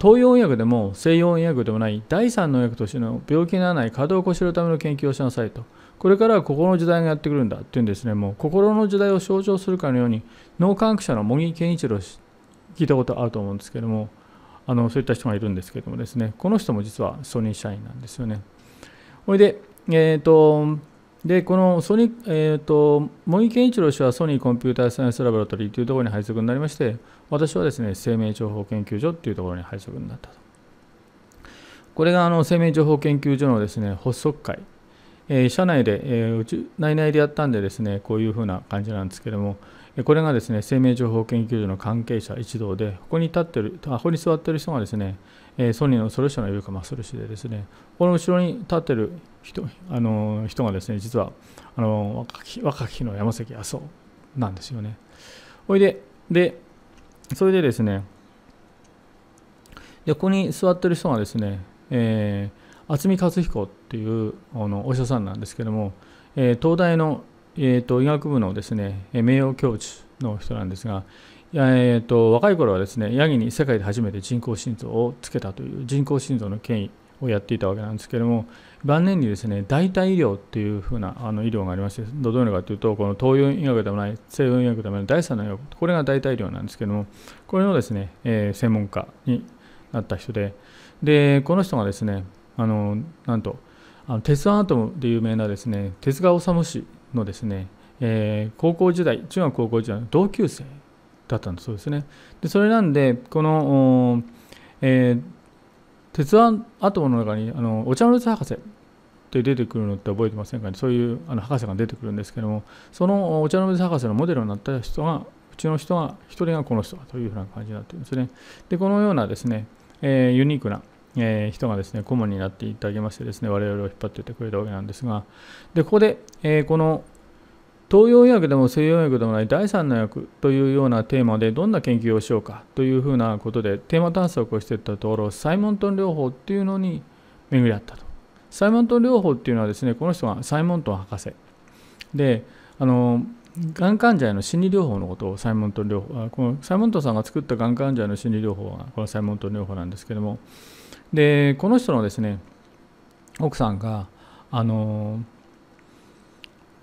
東洋医学でも西洋医学でもない第三の音学としての病気にならない体をこしるための研究をしなさいとこれからは心の時代がやってくるんだっていうんですねもう心の時代を象徴するかのように脳科学者の茂木健一郎聞いたことあると思うんですけどもあのそういった人がいるんですけどもですねこの人も実はソニー社員なんですよね。ほいで、えーとでこのソニー、えーと、森健一郎氏はソニーコンピューターサイエンスラボラトリーというところに配属になりまして私はですね生命情報研究所というところに配属になったとこれがあの生命情報研究所のですね発足会、えー、社内で、えー、内々でやったんでですねこういうふうな感じなんですけどもこれがですね生命情報研究所の関係者一同でここに立ってるあここに座ってる人がですねえソニーのソリューションのイルカ・マスル氏でですねこの後ろに立ってる人あの人がですね実はあの若き若き日の山崎麻生なんですよね。おいででそれでですねでここに座ってる人がですね、えー、渥美克彦っていうあのお医者さんなんですけども、えー、東大の、えーと、と医学部のですね名誉教授の人なんですがえっと、若い頃はですねヤギに世界で初めて人工心臓をつけたという人工心臓の権威をやっていたわけなんですけれども晩年にですね代替医療っていうふうなあの医療がありましてどういうのかというとこの東洋医学でもない西洋医学でもない第3の医学これが代替医療なんですけどもこれのですね、えー、専門家になった人ででこの人がですねあのなんとあの鉄腕アトムで有名なですね鉄川治氏のですね、えー、高校時代中学高校時代の同級生だったんすそうですね。でそれなんでこの、えー、鉄腕アトムの中にあのお茶の水博士って出てくるのって覚えてませんかねそういうあの博士が出てくるんですけどもそのお茶の水博士のモデルになった人がうちの人が1人がこの人というふうな感じになってるんですね。でこのようなですね、えー、ユニークなえー、人がですね顧問になっていただきましてですね我々を引っ張っていってくれたわけなんですがでここで、えー、この東洋医学でも西洋医学でもない第三の薬というようなテーマでどんな研究をしようかというふうなことでテーマ探索をしていったところサイモントン療法っていうのに巡り合ったとサイモントン療法っていうのはですねこの人がサイモントン博士であのがん患者への心理療法のことをサイモントン療法このサイモントンさんが作ったがん患者への心理療法がこのサイモントン療法なんですけどもでこの人のですね奥さんがあの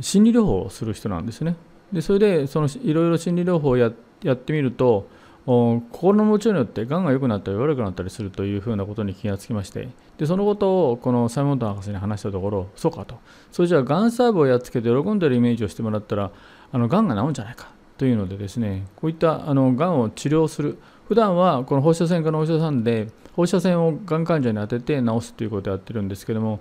心理療法をする人なんですね。でそれでそのいろいろ心理療法をやってみると心の持ちようによってがんが良くなったり悪くなったりするというふうなことに気がつきましてでそのことをこのサイモント博士に話したところそうかとそれじゃあがん細胞をやっつけて喜んでるイメージをしてもらったらあのがんが治るんじゃないかというのでですねこういったあのがんを治療する普段はこの放射線科のお医者さんで放射線をがん患者に当てて治すということをやってるんですけども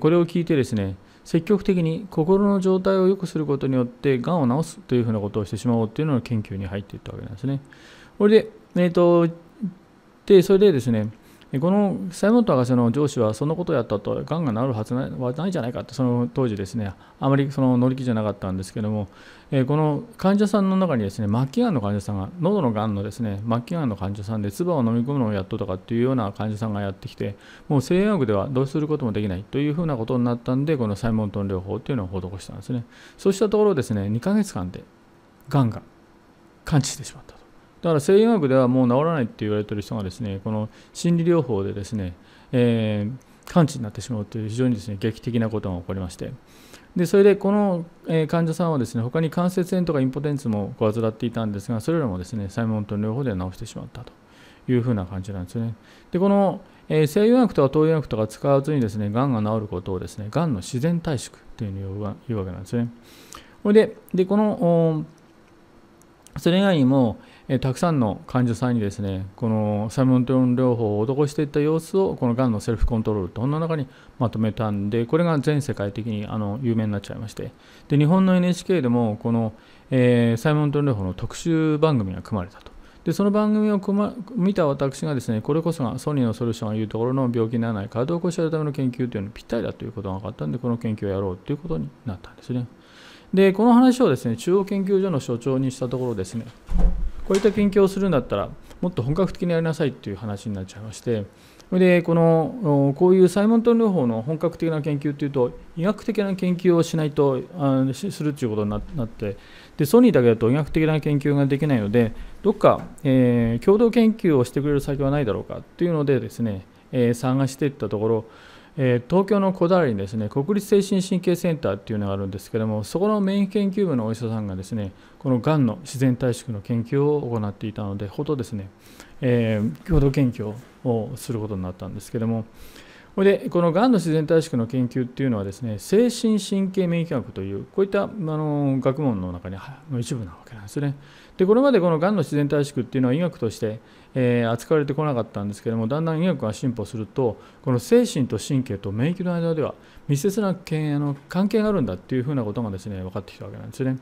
これを聞いてですね積極的に心の状態を良くすることによってがんを治すというふうなことをしてしまおうというのの研究に入っていったわけなんですね。これで、えーとでそれでですねこの西本博士の上司はそんなことをやったとがんが治るはずはないじゃないかと、その当時ですねあまりその乗り気じゃなかったんですけどもこの患者さんの中にですね末期がんの患者さんが喉のがんのですね末期がんの患者さんで唾を飲み込むのをやっととかっていうような患者さんがやってきてもう西洋学ではどうすることもできないというふうなことになったんでこのサイモントン療法っていうのを施したんですねそうしたところですね2ヶ月間でがんが完治してしまったと。だから西洋医学ではもう治らないって言われてる人がですねこの心理療法でですね、えー、完治になってしまうという非常にですね劇的なことが起こりましてでそれでこの患者さんはですね他に関節炎とかインポテンツも患っていたんですがそれらもですねサイモントン療法では治してしまったというふうな感じなんですねでこの西洋薬とか東洋薬とか使わずにですねがんが治ることをですねがんの自然退縮というのを言うわけなんですねででこのそれ以外にも、えたくさんの患者さんにですねこのサイモントン療法を施していった様子をこのがんのセルフコントロールと本の中にまとめたんでこれが全世界的にあの有名になっちゃいましてで日本の NHK でもこの、えー、サイモントン療法の特集番組が組まれたと。でその番組を、ま、見た私がですねこれこそがソニーのソリューションが言うところの病気にならない体を起こしるための研究というのにぴったりだということが分かったんでこの研究をやろうということになったんですねでこの話をですね中央研究所の所長にしたところですねこういった研究をするんだったらもっと本格的にやりなさいっていう話になっちゃいましてそれでこのこういうサイモントン療法の本格的な研究というと医学的な研究をしないとあするということになってでソニーだけだと医学的な研究ができないのでどっか、えー、共同研究をしてくれるサイトはないだろうかというのでですね、えー、探していったところえー、東京のわりにですね国立精神神経センターっていうのがあるんですけどもそこのメイン研究部のお医者さんがですねこのがんの自然退縮の研究を行っていたのでほどですね、えー、共同研究をすることになったんですけども、これでこのがんの自然体縮の研究っていうのはですね精神神経免疫学というこういったあの学問の中にの一部なわけなんですね。でこれまでこのがんの自然体縮っていうのは医学として、えー、扱われてこなかったんですけどもだんだん医学が進歩するとこの精神と神経と免疫の間では密接なけあの関係があるんだっていうふうなことがですね分かってきたわけなんですね。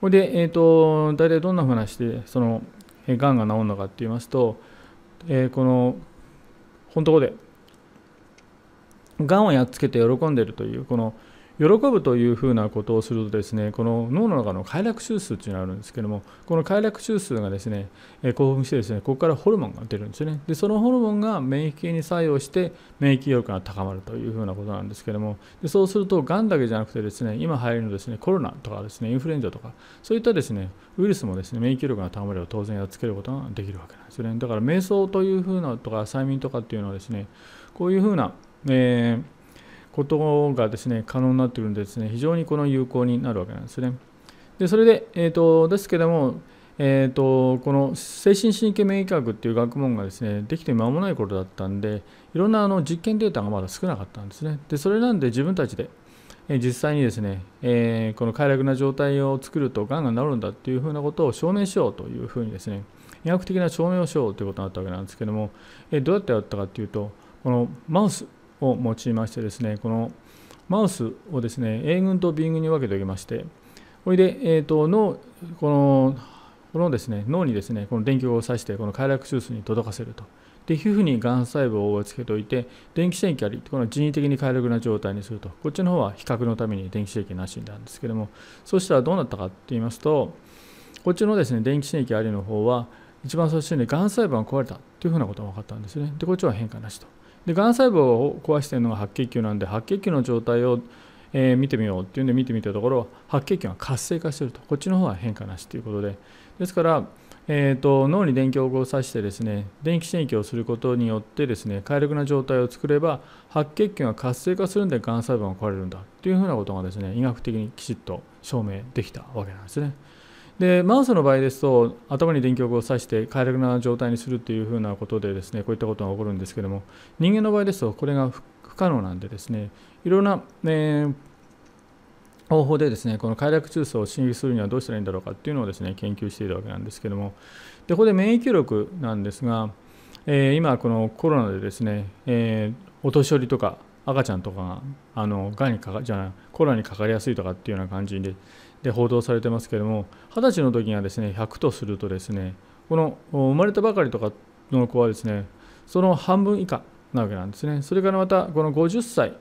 これで、えーと、大体どんなふうしてそのがんが治るのかって言いますと、えー、この本当でがんをやっつけて喜んでるというこの喜ぶというふうなことをするとですねこの脳の中の快楽中枢というのがあるんですけどもこの快楽中枢がですね興奮してですねここからホルモンが出るんですねでそのホルモンが免疫系に作用して免疫力が高まるというふうなことなんですけどもでそうするとがんだけじゃなくてですね今流行りのですねコロナとかですねインフルエンザとかそういったですねウイルスもですね免疫力が高まれば当然やっつけることができるわけなんですよねだから瞑想というふうなとか催眠とかっていうのはですねこういうふうなえー、ことがですね可能になってくるんですね非常にこの有効になるわけなんですね。でそれで、えーと、ですけども、えーと、とこの精神神経免疫学っていう学問がですねできて間もない頃だったんでいろんなあの実験データがまだ少なかったんですね。でそれなんで自分たちで実際にですね、えー、この快楽な状態を作るとがんが治るんだっていうふうなことを証明しようというふうにですね医学的な証明をしようということになったわけなんですけども、えー、どうやってやったかっていうとこのマウスを用いましてですねこのマウスをですね A 群と B 群に分けておきましてこれで、えーと、脳このこのですね脳にですねこの電極を刺してこの快楽手術に届かせると。で皮膚にがん細胞をつけておいて電気刺激ありこの人為的に快楽な状態にするとこっちの方は比較のために電気刺激なしなんですけどもそうしたらどうなったかって言いますとこっちのですね電気刺激ありの方は一番最初にがん細胞が壊れたというふうなことが分かったんですねでこっちは変化なしとでがん細胞を壊しているのが白血球なんで白血球の状態を、えー、見てみようっていうんで見てみたところ白血球が活性化してるとこっちの方は変化なしということでですから、えーと、脳に電極を刺してですね電気刺激をすることによってですね快楽な状態を作れば白血球が活性化するんでがん細胞が壊れるんだというふうなことがですね医学的にきちっと証明できたわけなんですね。でマウスの場合ですと頭に電極を刺して快楽な状態にするというふうなことでですねこういったことが起こるんですけども人間の場合ですとこれが不可能なんでですねいろんな、えー、方法でですねこの快楽中枢を刺激するにはどうしたらいいんだろうかっていうのをですね研究していたわけなんですけどもでここで免疫力なんですが、えー、今このコロナでですね、えー、お年寄りとか赤ちゃんとかがあのがんにかかじゃい、コロナにかかりやすいとかっていうような感じでで報道されてますけれども二十歳の時にはですね100とするとですねこの生まれたばかりとかの子はですねその半分以下なわけなんですねそれからまたこの50歳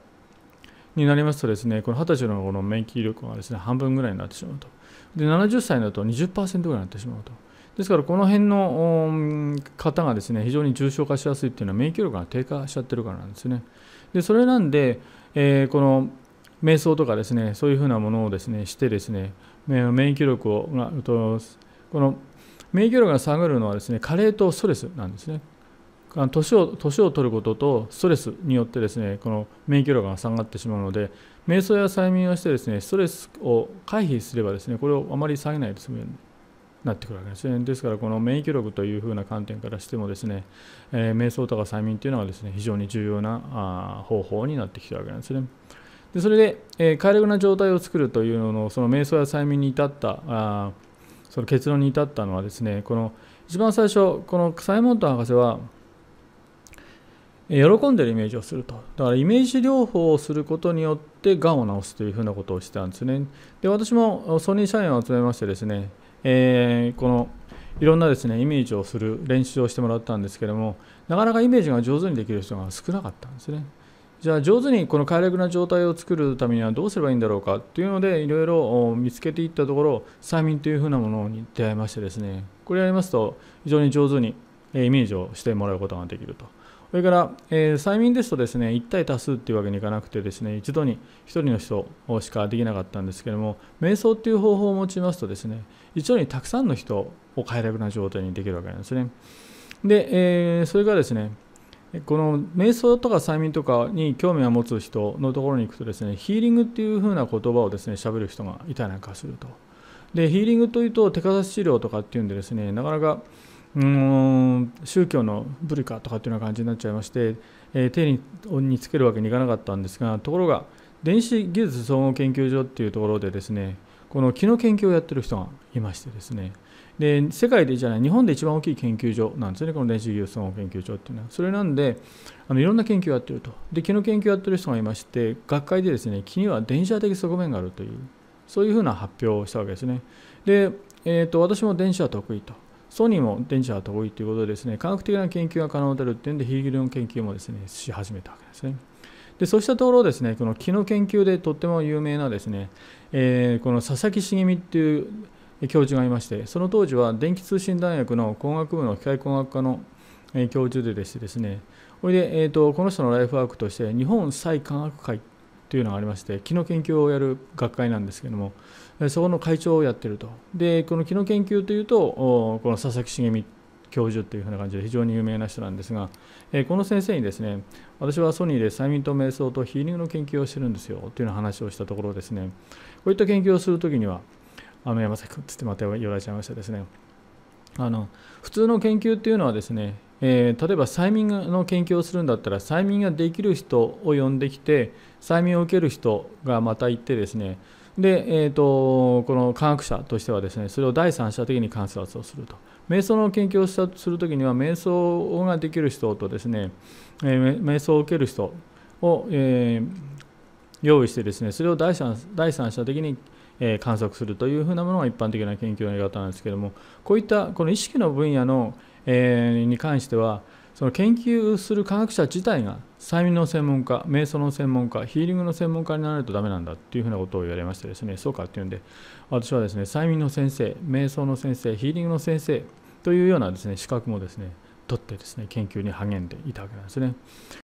になりますとですねこの二十歳の子の免疫力がですね半分ぐらいになってしまうとで70歳になると20%ぐらいになってしまうとですからこの辺の方がですね非常に重症化しやすいっていうのは免疫力が低下しちゃってるからなんですねでそれなんで、えー、この瞑想とかですねそういうふうなものをですねしてですね免疫力をこの免疫力が下がるのはですね加齢とストレスなんですね年を年を取ることとストレスによってですねこの免疫力が下がってしまうので瞑想や催眠をしてですねストレスを回避すればですねこれをあまり下げないで済むようになってくるわけですねですからこの免疫力というふうな観点からしてもですね、えー、瞑想とか催眠というのはですね非常に重要なあ方法になってきてるわけなんですね。でそれで、えー、快楽な状態を作るというののその瞑想や催眠に至ったあその結論に至ったのはですねこの一番最初このサイモント博士は喜んでるイメージをするとだからイメージ療法をすることによってがんを治すというふうなことをしてたんですねで私もソニー社員を集めましてですね、えー、このいろんなですねイメージをする練習をしてもらったんですけどもなかなかイメージが上手にできる人が少なかったんですねじゃあ上手にこの快楽な状態を作るためにはどうすればいいんだろうかというのでいろいろ見つけていったところ催眠というふうなものに出会いましてですねこれやりますと非常に上手にイメージをしてもらうことができるとそれから、えー、催眠ですとですね1対多数っていうわけにいかなくてですね一度に1人の人しかできなかったんですけども瞑想っていう方法を用いますとですね一度にたくさんの人を快楽な状態にできるわけなんですねで、えー、それからですねこの瞑想とか催眠とかに興味を持つ人のところに行くとですねヒーリングっていう風な言葉をですね喋る人がいたりなんかするとでヒーリングというと手かざし治療とかっていうんでですねなかなかうん宗教のブリカとかっていうような感じになっちゃいまして、えー、手ににつけるわけにいかなかったんですがところが電子技術総合研究所っていうところでですねこの気の研究をやってる人がいましてですねで世界でじゃない日本で一番大きい研究所なんですよねこの電子技術総合研究所っていうのはそれなんであのいろんな研究をやってるとで気の研究をやってる人がいまして学会でですね気には電車的側面があるというそういうふうな発表をしたわけですねで、えーと、私も電車は得意とソニーも電車は得意ということでですね科学的な研究が可能であるっていうんでヒーギルの研究もですねし始めたわけですねでそうしたところですねこの木の研究でとっても有名なですね、えー、この佐々木茂美っていう教授がいましてその当時は電気通信大学の工学部の機械工学科の教授でですねこれで、えーと、この人のライフワークとして日本再科学会というのがありまして木の研究をやる学会なんですけどもそこの会長をやってるとでこの木の研究というとこの佐々木茂美教授というふうな感じで非常に有名な人なんですが、えこの先生にですね私はソニーで催眠と瞑想とヒーリングの研究をしてるんですよというような話をしたところですねこういった研究をする時にはあの山崎君つってまた言われちゃいましたですねあの普通の研究っていうのはですねえー、例えば催眠の研究をするんだったら催眠ができる人を呼んできて催眠を受ける人がまた行ってですねで、えーとこの科学者としてはですねそれを第三者的に観察をすると瞑想の研究をしたする時には瞑想ができる人とですね、えー、瞑想を受ける人を、えー、用意してですねそれを第三第三者的にえ観測するというふうなものが一般的な研究のやり方なんですけどもこういったこの意識の分野の、えに関してはその研究する科学者自体が催眠の専門家瞑想の専門家ヒーリングの専門家にならないとダメなんだっていうふうなことを言われましてですねそうかっていうんで私はですね催眠の先生瞑想の先生ヒーリングの先生というようなですね資格もですね取ってですね研究に励んでいたわけなんですね。